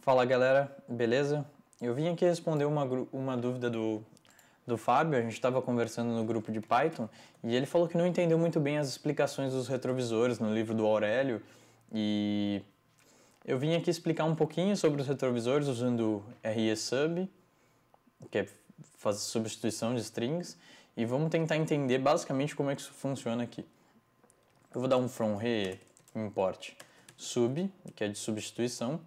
Fala galera, beleza? Eu vim aqui responder uma, uma dúvida do, do Fábio, a gente estava conversando no grupo de Python e ele falou que não entendeu muito bem as explicações dos retrovisores no livro do Aurélio e eu vim aqui explicar um pouquinho sobre os retrovisores usando RESUB, que é fazer substituição de strings, e vamos tentar entender basicamente como é que isso funciona aqui. Eu vou dar um from re import sub, que é de substituição,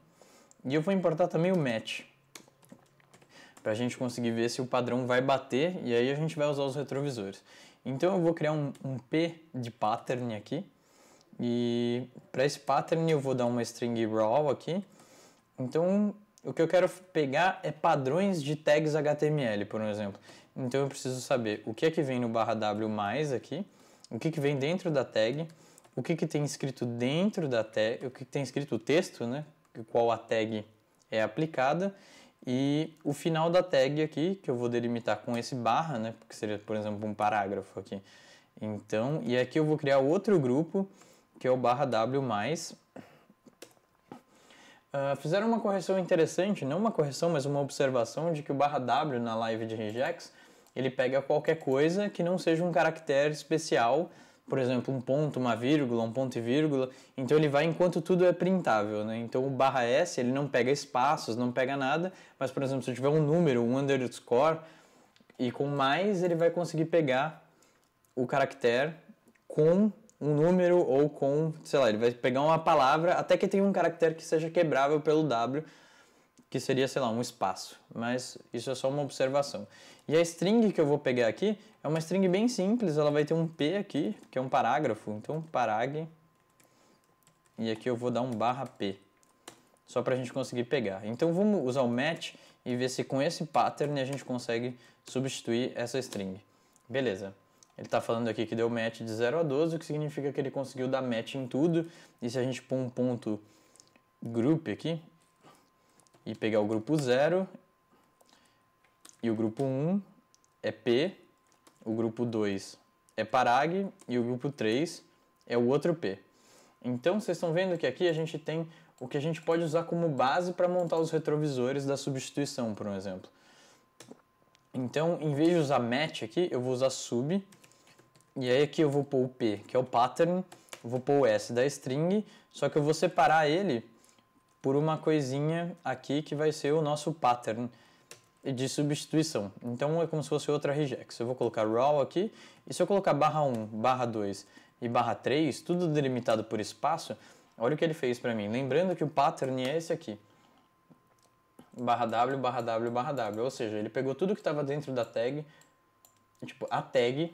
e eu vou importar também o match, para a gente conseguir ver se o padrão vai bater e aí a gente vai usar os retrovisores. Então eu vou criar um, um P de pattern aqui, e para esse pattern eu vou dar uma string raw aqui. Então o que eu quero pegar é padrões de tags HTML, por exemplo. Então eu preciso saber o que é que vem no barra W mais aqui, o que, é que vem dentro da tag, o que, é que tem escrito dentro da tag, o que, é que tem escrito o texto, né? qual a tag é aplicada e o final da tag aqui, que eu vou delimitar com esse barra, né, porque seria, por exemplo, um parágrafo aqui. Então, e aqui eu vou criar outro grupo, que é o barra W+. Uh, fizeram uma correção interessante, não uma correção, mas uma observação de que o barra W na live de regex, ele pega qualquer coisa que não seja um caractere especial por exemplo, um ponto, uma vírgula, um ponto e vírgula. Então ele vai enquanto tudo é printável, né? Então o barra S ele não pega espaços, não pega nada, mas por exemplo, se eu tiver um número, um underscore e com mais ele vai conseguir pegar o caractere com um número ou com, sei lá, ele vai pegar uma palavra até que tenha um caractere que seja quebrável pelo W que seria, sei lá, um espaço, mas isso é só uma observação. E a string que eu vou pegar aqui é uma string bem simples, ela vai ter um P aqui, que é um parágrafo, então parag, e aqui eu vou dar um barra P, só para a gente conseguir pegar. Então vamos usar o match e ver se com esse pattern a gente consegue substituir essa string. Beleza. Ele está falando aqui que deu match de 0 a 12, o que significa que ele conseguiu dar match em tudo. E se a gente pôr um ponto group aqui, e pegar o grupo 0 e o grupo 1 um é P, o grupo 2 é Parag e o grupo 3 é o outro P. Então vocês estão vendo que aqui a gente tem o que a gente pode usar como base para montar os retrovisores da substituição, por um exemplo. Então, em vez de usar match aqui, eu vou usar sub, e aí aqui eu vou pôr o P, que é o pattern, vou pôr o S da string, só que eu vou separar ele por uma coisinha aqui que vai ser o nosso pattern de substituição. Então é como se fosse outra regex. Eu vou colocar raw aqui, e se eu colocar barra 1, barra 2 e barra 3, tudo delimitado por espaço, olha o que ele fez para mim. Lembrando que o pattern é esse aqui. Barra W, barra W, barra W. Ou seja, ele pegou tudo que estava dentro da tag, tipo a tag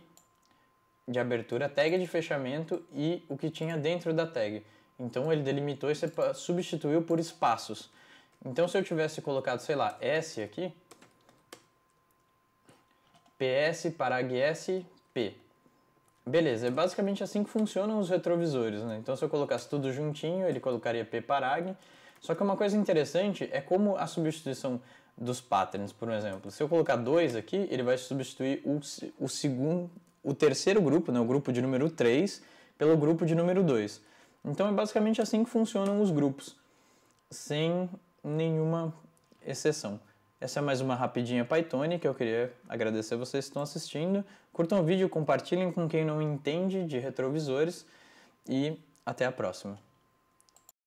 de abertura, a tag de fechamento e o que tinha dentro da tag. Então ele delimitou e substituiu por espaços. Então se eu tivesse colocado, sei lá, S aqui, PS parag s P. Beleza, é basicamente assim que funcionam os retrovisores, né? Então se eu colocasse tudo juntinho, ele colocaria P parag. Só que uma coisa interessante é como a substituição dos patterns, por exemplo. Se eu colocar 2 aqui, ele vai substituir o, o segundo, o terceiro grupo, né, o grupo de número 3, pelo grupo de número 2. Então é basicamente assim que funcionam os grupos, sem nenhuma exceção. Essa é mais uma rapidinha Python que eu queria agradecer a vocês que estão assistindo. Curtam o vídeo, compartilhem com quem não entende de retrovisores e até a próxima.